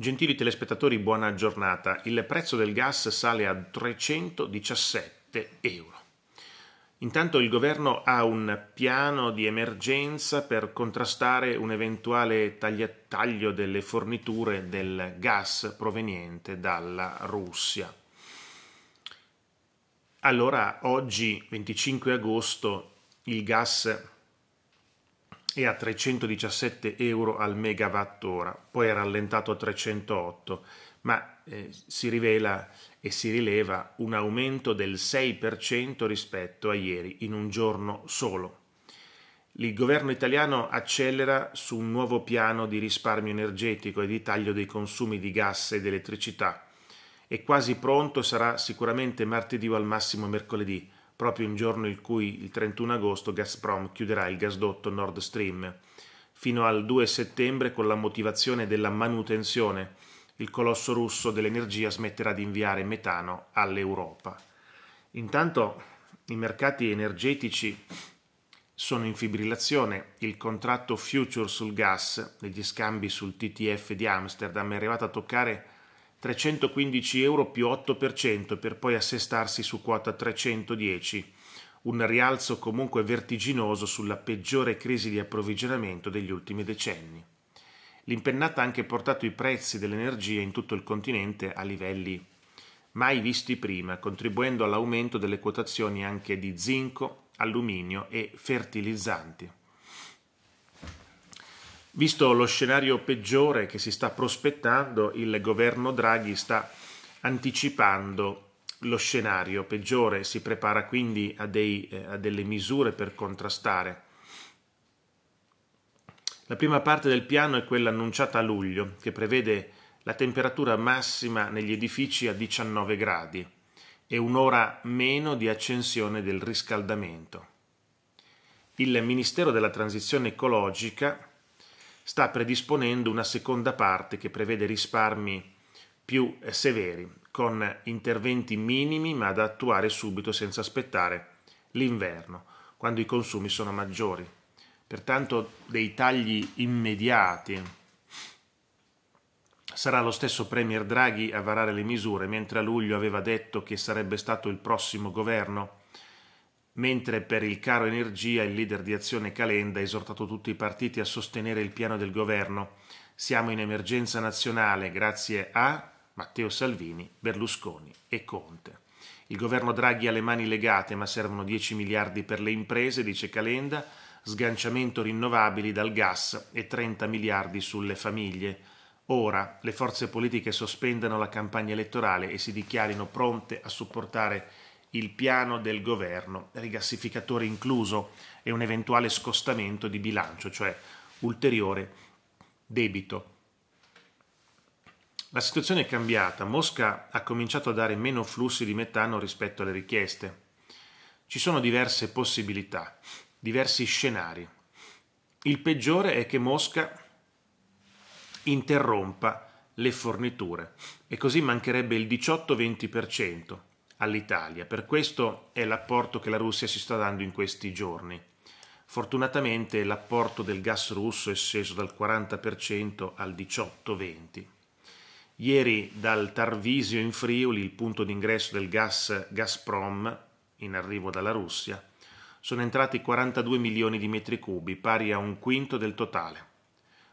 Gentili telespettatori, buona giornata. Il prezzo del gas sale a 317 euro. Intanto il governo ha un piano di emergenza per contrastare un eventuale taglio delle forniture del gas proveniente dalla Russia. Allora, oggi 25 agosto, il gas e a 317 euro al megawattora, poi è rallentato a 308, ma eh, si rivela e si rileva un aumento del 6% rispetto a ieri in un giorno solo. Il governo italiano accelera su un nuovo piano di risparmio energetico e di taglio dei consumi di gas ed elettricità. È quasi pronto, sarà sicuramente martedì o al massimo mercoledì proprio il giorno in cui, il 31 agosto, Gazprom chiuderà il gasdotto Nord Stream. Fino al 2 settembre, con la motivazione della manutenzione, il colosso russo dell'energia smetterà di inviare metano all'Europa. Intanto i mercati energetici sono in fibrillazione. Il contratto future sul gas negli scambi sul TTF di Amsterdam è arrivato a toccare 315 euro più 8% per poi assestarsi su quota 310, un rialzo comunque vertiginoso sulla peggiore crisi di approvvigionamento degli ultimi decenni. L'impennata ha anche portato i prezzi dell'energia in tutto il continente a livelli mai visti prima, contribuendo all'aumento delle quotazioni anche di zinco, alluminio e fertilizzanti. Visto lo scenario peggiore che si sta prospettando, il governo Draghi sta anticipando lo scenario peggiore, si prepara quindi a, dei, eh, a delle misure per contrastare. La prima parte del piano è quella annunciata a luglio, che prevede la temperatura massima negli edifici a 19 gradi e un'ora meno di accensione del riscaldamento. Il Ministero della Transizione Ecologica sta predisponendo una seconda parte che prevede risparmi più eh, severi, con interventi minimi ma da attuare subito senza aspettare l'inverno, quando i consumi sono maggiori. Pertanto dei tagli immediati. Sarà lo stesso Premier Draghi a varare le misure, mentre a luglio aveva detto che sarebbe stato il prossimo governo mentre per il caro energia il leader di azione Calenda ha esortato tutti i partiti a sostenere il piano del governo. Siamo in emergenza nazionale grazie a Matteo Salvini, Berlusconi e Conte. Il governo Draghi ha le mani legate, ma servono 10 miliardi per le imprese, dice Calenda, sganciamento rinnovabili dal gas e 30 miliardi sulle famiglie. Ora le forze politiche sospendano la campagna elettorale e si dichiarino pronte a supportare il il piano del governo, rigassificatore incluso, e un eventuale scostamento di bilancio, cioè ulteriore debito. La situazione è cambiata, Mosca ha cominciato a dare meno flussi di metano rispetto alle richieste. Ci sono diverse possibilità, diversi scenari. Il peggiore è che Mosca interrompa le forniture e così mancherebbe il 18-20% all'Italia. Per questo è l'apporto che la Russia si sta dando in questi giorni. Fortunatamente l'apporto del gas russo è sceso dal 40% al 18-20%. Ieri dal Tarvisio in Friuli, il punto d'ingresso del gas Gazprom, in arrivo dalla Russia, sono entrati 42 milioni di metri cubi, pari a un quinto del totale,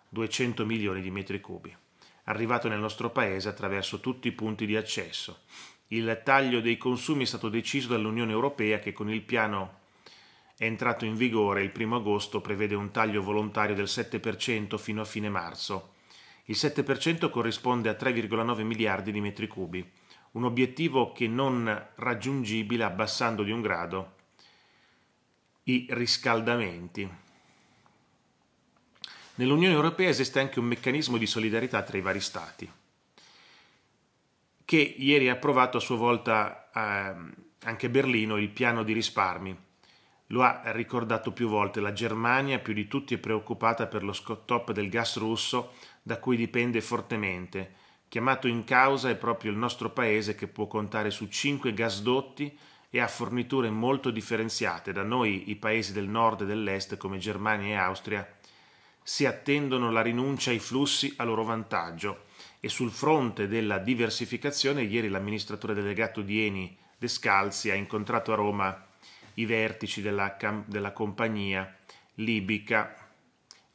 200 milioni di metri cubi, arrivato nel nostro paese attraverso tutti i punti di accesso, il taglio dei consumi è stato deciso dall'Unione Europea che con il piano entrato in vigore il 1 agosto prevede un taglio volontario del 7% fino a fine marzo. Il 7% corrisponde a 3,9 miliardi di metri cubi, un obiettivo che non raggiungibile abbassando di un grado i riscaldamenti. Nell'Unione Europea esiste anche un meccanismo di solidarietà tra i vari Stati che ieri ha approvato a sua volta ehm, anche Berlino il piano di risparmi. Lo ha ricordato più volte, la Germania più di tutti è preoccupata per lo scottop del gas russo da cui dipende fortemente. Chiamato in causa è proprio il nostro paese che può contare su cinque gasdotti e ha forniture molto differenziate. Da noi i paesi del nord e dell'est come Germania e Austria si attendono la rinuncia ai flussi a loro vantaggio e sul fronte della diversificazione ieri l'amministratore delegato di Eni Descalzi ha incontrato a Roma i vertici della, della compagnia libica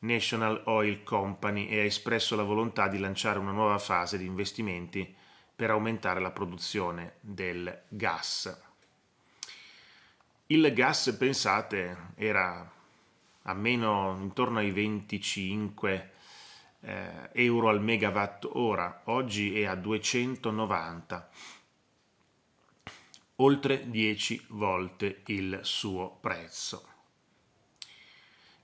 National Oil Company e ha espresso la volontà di lanciare una nuova fase di investimenti per aumentare la produzione del gas. Il gas, pensate, era a meno intorno ai 25 eh, euro al megawatt ora, oggi è a 290, oltre 10 volte il suo prezzo.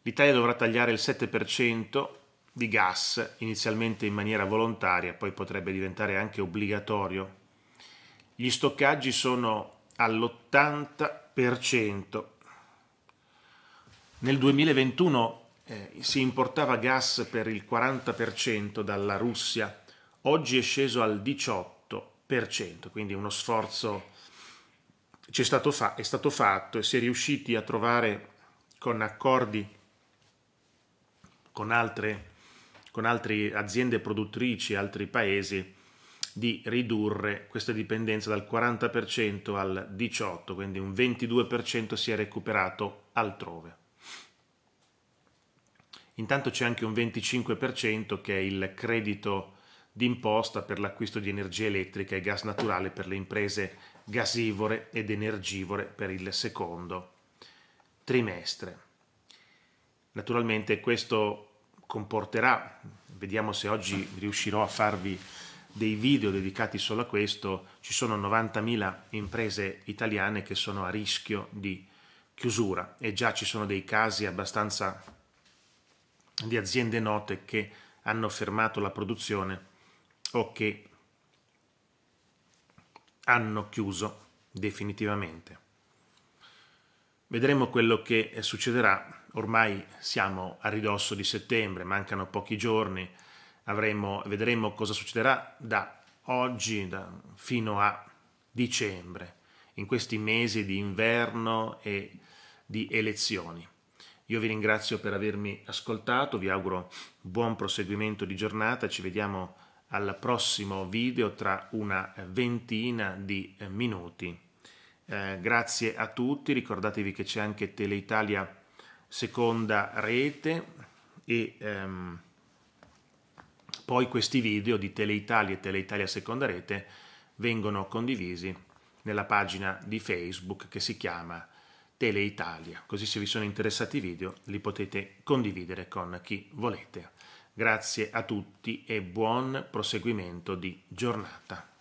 L'Italia dovrà tagliare il 7% di gas, inizialmente in maniera volontaria, poi potrebbe diventare anche obbligatorio. Gli stoccaggi sono all'80%. Nel 2021 eh, si importava gas per il 40% dalla Russia, oggi è sceso al 18%, quindi uno sforzo c'è stato fa- è stato fatto e si è riusciti a trovare con accordi con altre, con altre aziende produttrici, altri paesi, di ridurre questa dipendenza dal 40% al 18%, quindi un 22% si è recuperato altrove. Intanto c'è anche un 25% che è il credito d'imposta per l'acquisto di energia elettrica e gas naturale per le imprese gasivore ed energivore per il secondo trimestre. Naturalmente questo comporterà, vediamo se oggi riuscirò a farvi dei video dedicati solo a questo, ci sono 90.000 imprese italiane che sono a rischio di chiusura e già ci sono dei casi abbastanza di aziende note che hanno fermato la produzione o che hanno chiuso definitivamente. Vedremo quello che eh, succederà. Ormai siamo a ridosso di settembre, mancano pochi giorni, avremo, vedremo cosa succederà da oggi da, fino a dicembre, in questi mesi di inverno e di elezioni. Io vi ringrazio per avermi ascoltato, vi auguro buon proseguimento di giornata, ci vediamo al prossimo video tra una ventina di eh, minuti. Eh, grazie a tutti, ricordatevi che c'è anche Teleitalia seconda rete e ehm, poi questi video di Teleitalia e Teleitalia seconda rete vengono condivisi nella pagina di Facebook che si chiama Teleitalia. Così se vi sono interessati i video li potete condividere con chi volete. Grazie a tutti e buon proseguimento di giornata.